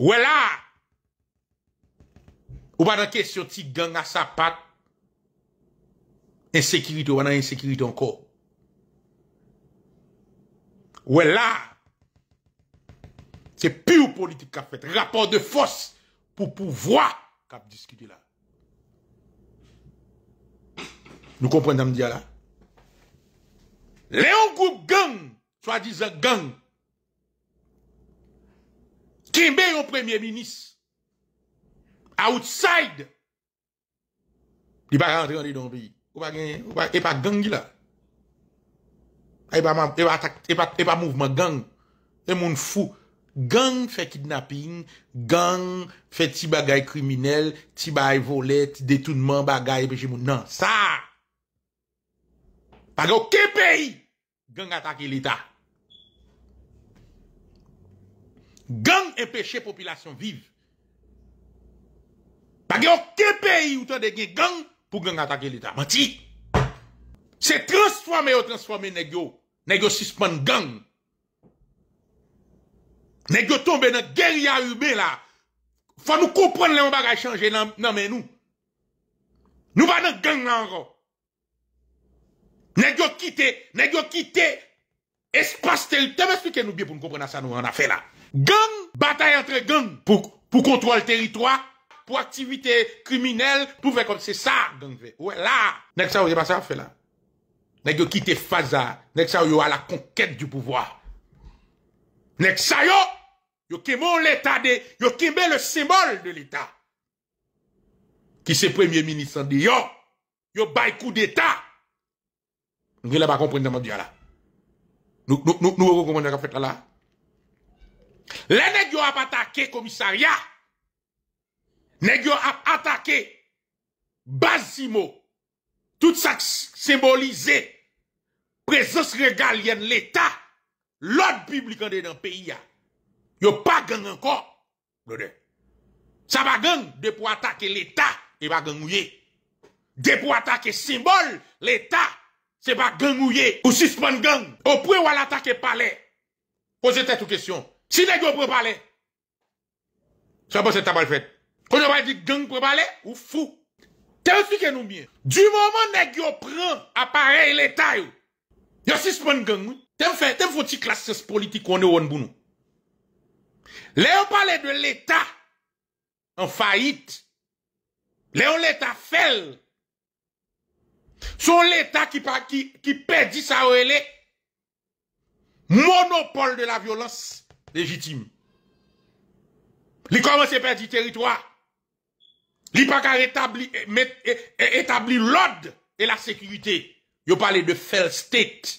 Ou est là? Ou pas dans question si gang à sa patte. Insécurité, ou a insécurité encore. Ou est là? C'est pure politique qu'a fait. Rapport de force pour pouvoir qu'a discuté là. Nous comprenons, là. Léon groupe gang, soi-disant gang, Kimbe yo premier minis? Outside? Di pa yon triyande yon peyi? Ou pa gen, ou pa gen, e pa gang yi la? E pa man, e pa atak, e pa, e pa mouvman gang. E moun fou. Gang fe kidnapin, gang fe ti bagay kriminel, ti bagay volet, detounman bagay e pe jimoun. Nan, sa! Pa gen yo ke peyi? Gang atak elita. Gang e peche popilasyon viv. Pag yo ke peyi ou to de gen gang pou gen atake l'Etat. Mati. Se transforme yo transforme negyo. Negyo suspande gang. Negyo tombe nan geria ube la. Fa nou kompren lè an bagay chanje nan men nou. Nou ba nan gang nan ro. Negyo kite. Negyo kite. Espaste. Tebe explike nou biye pou nou kompren a sa nou an a fe la. Gang, bataille entre gang pour, pour contrôler le territoire, pour activité criminelle, pour faire comme c'est ça, gang Ouais, là, nest ce pas ça fait là. Nest quitté Faza, nest ça, à la conquête du pouvoir. Nest ça, yo, yo l'état de, yo le symbole de l'état. Qui c'est premier ministre de yo, yo bail coup d'état. Nous ne pas comprendre là. Nous, nous, nous, nous, nous, nous, nous, nous, nous, nous, Lè nè gyo ap atake komissarya, nè gyo ap atake bas zimo, tout sa simbolize prezons regalien l'Etat, l'od bibli kande nan peyi ya, yo pa gen anko, lode, sa ba gen depo atake l'Etat, e ba gen ouye. Depo atake simbol l'Etat, se ba gen ouye, ou suspende gen. Ou pou e wala atake pale, pou se te tou kesyon, Si pas gens prend parler. Ça passe t'as pas le fait. Quand on va dire gang prend parler ou fou. que nous bien. Du moment que nèg prennent prend appareil l'état yo. Yo suspend gang. T'as fait, t'as fait une classe politique qu'on est au pour nous. Léon parlait de l'état en faillite. Léon l'état fait. Son l'état qui qui qui perdit sa relais monopole de la violence légitime. Li commence à perdre du territoire. Li pas qu'à eh, eh, eh, établir l'ordre et la sécurité. Yo parle de fail state.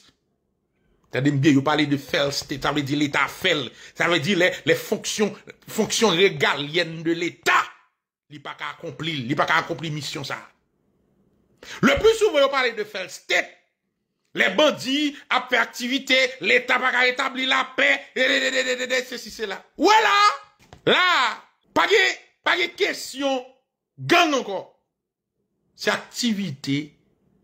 Il bien, yo de fail state. Ça veut dire l'État fail. Ça veut dire les, fonctions, fonctions régaliennes de l'État. Li pas qu'à accomplir, pas mission ça. Le plus souvent, yo parle de fail state. Le bandi ap fè aktivite, l'Etat pa ka etabli la pè, dè dè dè dè dè dè dè, se si se la. Ouè la, la, pa ge, pa ge kesyon, gang anko. Se aktivite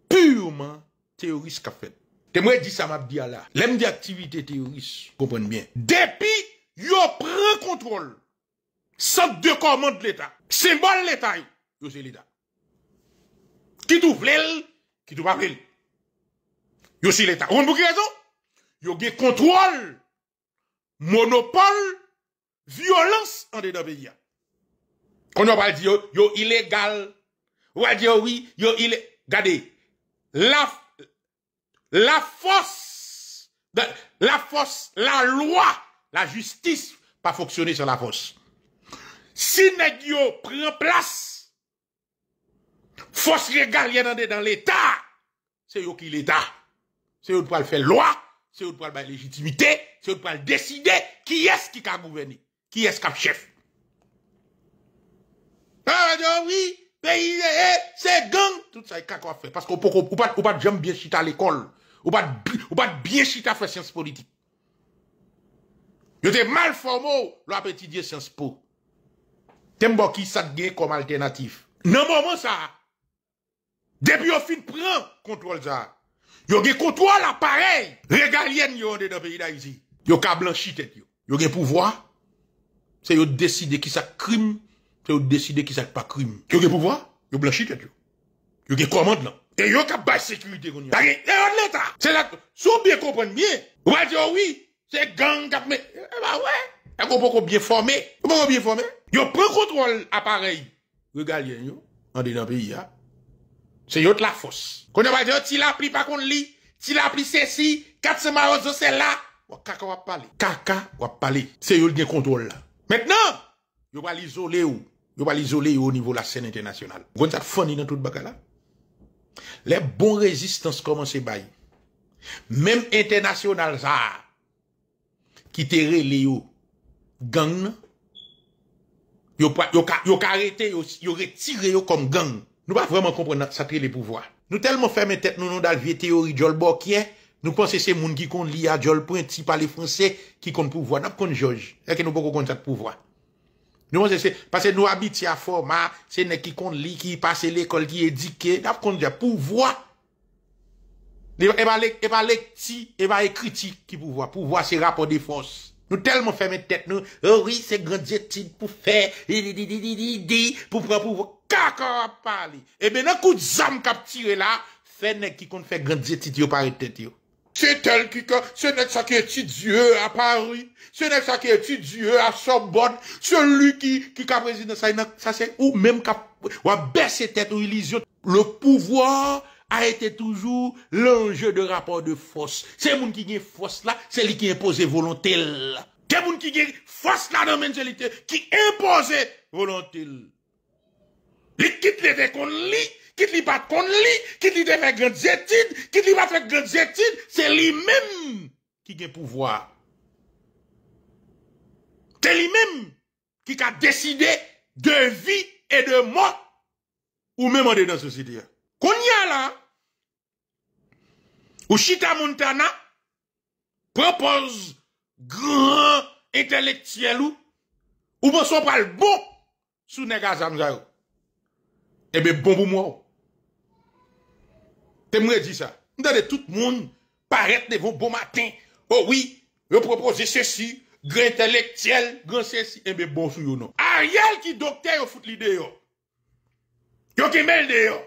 pureman teoris ka fèd. Te mwè di sa map di ala. Lem di aktivite teoris, kompon mwen. Depi yo prè kontrol, sat dekoman d'l'Etat. Sembol l'Etat yi, yo se l'Etat. Ki tou vlel, ki tou pa vlel. Yo si l'État. Vous avez raison? Yo gen contrôle, monopole, violence en dedans pays. On va dire yo illégal. On va dire oui, yo illégal. Regardez, la, la force, la force, la loi, la justice, pas fonctionner sur la force. Si nèg yo prend place, force régalienne dans l'État, c'est yo qui l'État. C'est eux qui le faire loi, c'est eux qui le faire légitimité, c'est eux qui le décider qui est-ce qui a gouverné, qui est-ce qui a chef. Ah, non, oui, pays, eh, c'est gang, tout ça, il a fait. Parce qu'on peut pas, pas jamais bien chita à l'école. Ou pas, ou pas bien chita à faire sciences politiques. J'étais mal formé, l'a petit dieu sciences po. Tembo qui ça comme alternative. Non, moment ça. Depuis au fin prend contrôle ça. Yo gen kontrol appareil régalien yo dans le pays a Yo ka blanchi tête yo. Yo gen pouvoir. C'est yo décider qui ça crime, c'est yo décider qui ça pas crime. Yo gen pouvoir, yo blanchi tête yo. Yo gen commande là. Et yo ka baisse sécurité kon yo. Et de l'état. C'est là sou bien comprendre bien. vous allez dire oui, c'est gang mais eh bah ouais. Et pas trop bien formé. Qu'on bien formé. Yo prend contrôle appareil régalien yo en dans pays là c'est autre la fausse. Qu'on on pas dit, t'il a pris par contre lui, t'il a pris ceci, 400 maros, c'est là. caca kaka parler. Kaka va parler. C'est yot le contrôle Maintenant, ils va l'isoler eux. Ils va l'isoler au niveau de la scène internationale. Vous avez fini dans tout le là? Les bons résistances commencent à bailler. Même international, ça, qui te relé yo, gang, yo pa, yo ka, yo retirer arrêté, comme gang. Nou pa vreman komprenan sakri le pouvoi. Nou telman fèmè tèt nou nou dal vie teori djol bokye, nou pon se se moun ki kon li a djol pointi pa le fransè ki kon pouvoi. Nap kon joj, eke nou pokon kon tèt pouvoi. Nou pon se se, pase nou abiti a forma, se ne ki kon li ki pase l'ekol ki edike, nap kon dja pouvoi. Eba eh lek eh ti, eba eh ekriti ki pouvoi. Pouvoi se rapo de fons. Nou telman fèmè tèt nou, ori oh se grand jeti pou fè, idididididi, pou pran pouvoi. chaka ap pale. et eh maintenant ben, qu'on zam capturé, là, c'est nek qui fait grandir grandje tit yo pare tet yo. c'est tel qui, c'est se nek qui est à Dieu à Paris, c'est nek ça qui est Diyo à Sorbonne, celui qui qui ki président ça ça c'est ou même ka, a tête tête ou illusion. Le pouvoir a été toujours l'enjeu de rapport de force. C'est monde qui gagne force là, c'est lui qui impose volonté là. C'est monde qui gagne force là dans mentalité, qui impose volonté là. Lè kit lè fè kon lè, kit lè bat kon lè, kit lè fè gè zètid, kit lè bat fè gè zètid, sè lè mèm ki gè pouvoar. Tè lè mèm ki ka deside de vi e de mot ou mè modè nan sosidè. Kon yè la, ou Chita Montana propose gran entelektiyel ou ou mè son pral bo sou nega zamzayou. Ebe eh bon bou mou. Te mou e di sa. Nde de tout moun paret de vou bon matin. Ou oh oui, eh bon yo propose se si. Gre intelektiel. Gre se si. Ebe bon sou yo nou. Ariel ki dokte yo foute li de yo. Yo kemel de yo.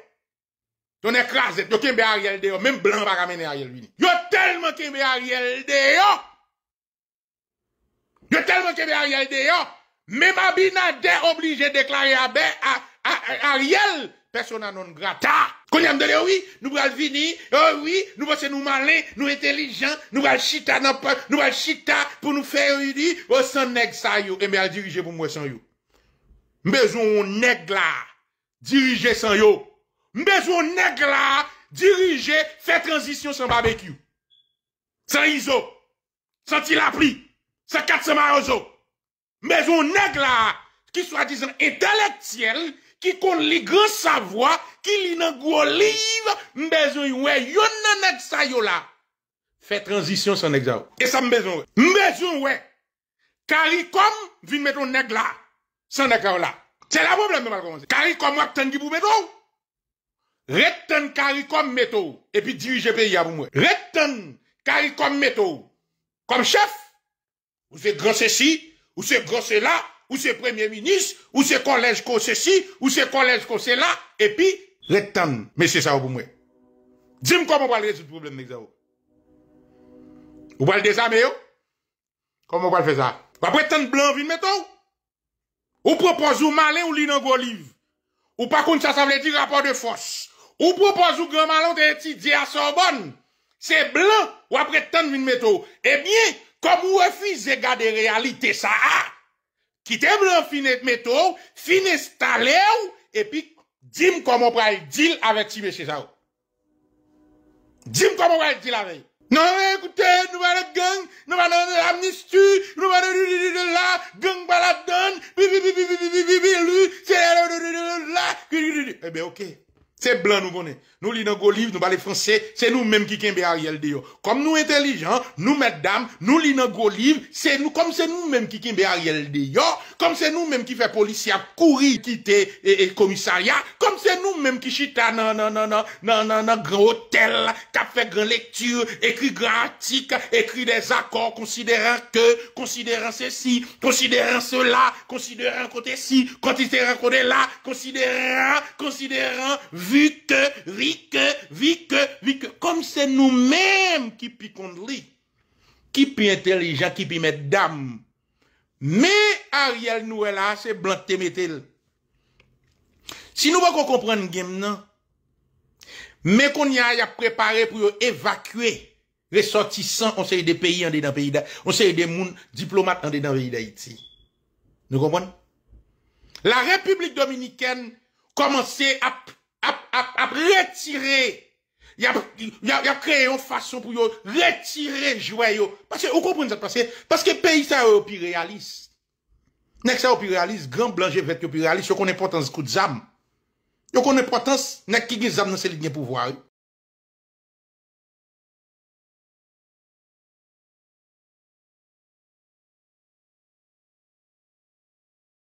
Ton e kraset. Yo kembe Ariel de yo. Mem blan bak amene Ariel vi ni. Yo telman kembe Ariel de yo. Yo telman kembe Ariel de yo. Mem abi nan de oblige deklare a be ak. A riel, personan non grata. Konyam dele oui, nou bal vini, euh, nou bal se nou male, nou entelijan, nou bal chita nan po, nou bal chita pou nou fe yuri, ou san neg sa yo, keme al dirije pou mwen san yo. Mbezoun neg la, dirije san yo. Mbezoun neg la, dirije, fe transisyon san barbecue. San izo, san tilapli, san katsamarozo. Mbezoun neg la, ki swa dizan entelektiyel, qui kon li grand savoir qui li nan gros livre, m'bezon yon, nan nek sa yon Fait transition sans exemple Et ça me besoin besoin yon. Caricom, vin mettre un nèg la. Sans nek là C'est la problème, m'a commencé. Caricom, wak pour mettre Retten Caricom mettre Et puis dirige pays à vous Retten Caricom mettre Comme chef. Ou fait grosser ci ou fait grosser là Ou se premye minis, ou se kolej ko se si, ou se kolej ko se la, epi, letan, meshe sa ou pou mwen. Dzi m koman wale rezout probleme, mek za ou? Ou wale de sa me yo? Koman wale fe sa? Wapre tan blan vin metou? Ou propos ou male ou li nan go liv? Ou pa koun sa sa vle di rapor de fos? Ou propos ou gwa malan te eti di a so bon? Se blan, wapre tan vin metou? E bie, koman wale fi zega de realite sa a? qui te blan finet meto, finet stale ou, dim comment pral deal avec si monsieur ça. Dim on deal avec avec. Non, écoutez, nous allons gang, nous allons l'amnistie, nous allons là, gang c'est et bien, ok. C'est blanc, nous connaissons. Nous lisons nos livres, nous parlons français, c'est nous-mêmes qui sommes Ariel Dio. Comme nous intelligents, nous mesdames, nous lisons nos livres, c'est nous, comme c'est nous-mêmes qui sommes Ariel Dio, comme c'est nous-mêmes qui fait policier courir, quitter et, et commissariat, comme c'est nous-mêmes qui chita nan nan nan nan nan nan grand hôtel, qui fait grand lecture, écrit grand écrit des accords, considérant que, considérant ceci, considérant cela, considérant côté ci, considérant côté là, considérant, considérant, vu que, que, Comme c'est nous-mêmes qui piquons conduire Qui pi intelligent, qui pi mettre Mais Ariel nous c'est blanc te mettez Si nous pas comprendre game, Mais qu'on y a, préparé pour évacuer les ressortissants, on sait des pays en dedans pays d'Haïti. On sait des monde diplomates en dedans pays d'Haïti. Nous comprenons? La République dominicaine commençait à ap, ap, ap, ap re-tire, ya, ya, ya kreye yon fason pou yon, re-tire jouè yon, paske, ou kompouni sa t'pase, paske peyi sa yon e pi realist, nek sa yon pi realist, gran blanje vet yon pi realist, yon konen potans kout zam, yon konen potans, nek ki gwen zam nan seli dne pouvoari,